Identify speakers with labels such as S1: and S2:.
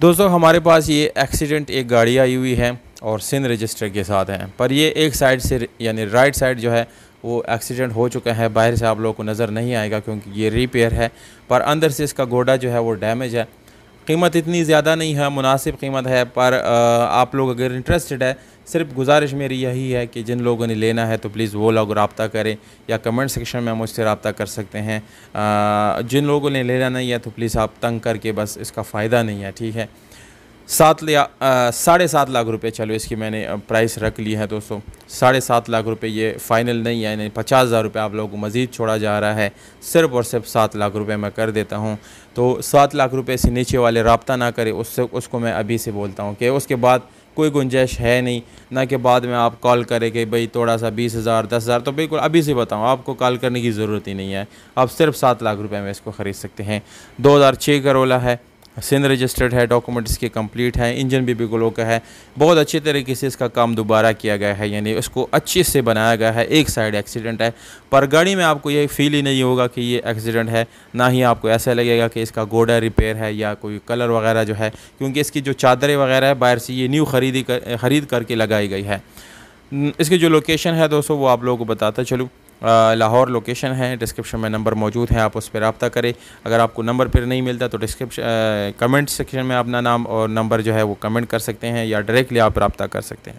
S1: दोस्तों हमारे पास ये एक्सीडेंट एक गाड़ी आई हुई है और सिंध रजिस्टर के साथ हैं पर ये एक साइड से यानी राइट साइड जो है वो एक्सीडेंट हो चुका है बाहर से आप लोगों को नज़र नहीं आएगा क्योंकि ये रिपेयर है पर अंदर से इसका गोडा जो है वो डैमेज है कीमत इतनी ज़्यादा नहीं है मुनासिब कीमत है पर आप लोग अगर इंटरेस्टेड है सिर्फ गुजारिश मेरी यही है कि जिन लोगों ने लेना है तो प्लीज़ वो लोग रबता करें या कमेंट सेक्शन में मुझसे रबता कर सकते हैं जिन लोगों ने लेना नहीं है तो प्लीज़ आप तंग करके बस इसका फ़ायदा नहीं है ठीक है सात लिया साढ़े सात लाख रुपए चलो इसकी मैंने प्राइस रख ली है दोस्तों साढ़े सात लाख रुपए ये फ़ाइनल नहीं है यानी पचास हज़ार रुपये आप लोगों को मज़ीद छोड़ा जा रहा है सिर्फ और सिर्फ सात लाख रुपए मैं कर देता हूँ तो सात लाख रुपए से नीचे वाले रबता ना करें उससे उसको मैं अभी से बोलता हूँ कि उसके बाद कोई गुंजाइश है नहीं ना कि बाद में आप कॉल करें कि भाई थोड़ा सा बीस हज़ार दस हज़ार तो बिल्कुल अभी से बताऊँ आपको कॉल करने की ज़रूरत ही नहीं है आप सिर्फ सात लाख रुपए में इसको ख़रीद सकते हैं दो हज़ार छः करोला है सिंध रजिस्टर्ड है डॉक्यूमेंट इसके कंप्लीट हैं इंजन भी बिगलो का है बहुत अच्छे तरीके से इसका काम दोबारा किया गया है यानी इसको अच्छे से बनाया गया है एक साइड एक्सीडेंट है पर गाड़ी में आपको ये फील ही नहीं होगा कि ये एक्सीडेंट है ना ही आपको ऐसा लगेगा कि इसका गोडा रिपेयर है या कोई कलर वगैरह जो है क्योंकि इसकी जो चादरें वगैरह है बाहर से ये न्यू खरीदी कर, ख़रीद करके लगाई गई है इसकी जो लोकेशन है दोस्तों वो आप लोगों को बताता चलूँ लाहौर लोकेशन है डिस्क्रिप्शन में नंबर मौजूद है आप उस पर रबता करें अगर आपको नंबर पर नहीं मिलता तो डिस्क्रिप्शन कमेंट सेक्शन में अपना नाम और नंबर जो है वो कमेंट कर सकते हैं या डायरेक्टली आप रबता कर सकते हैं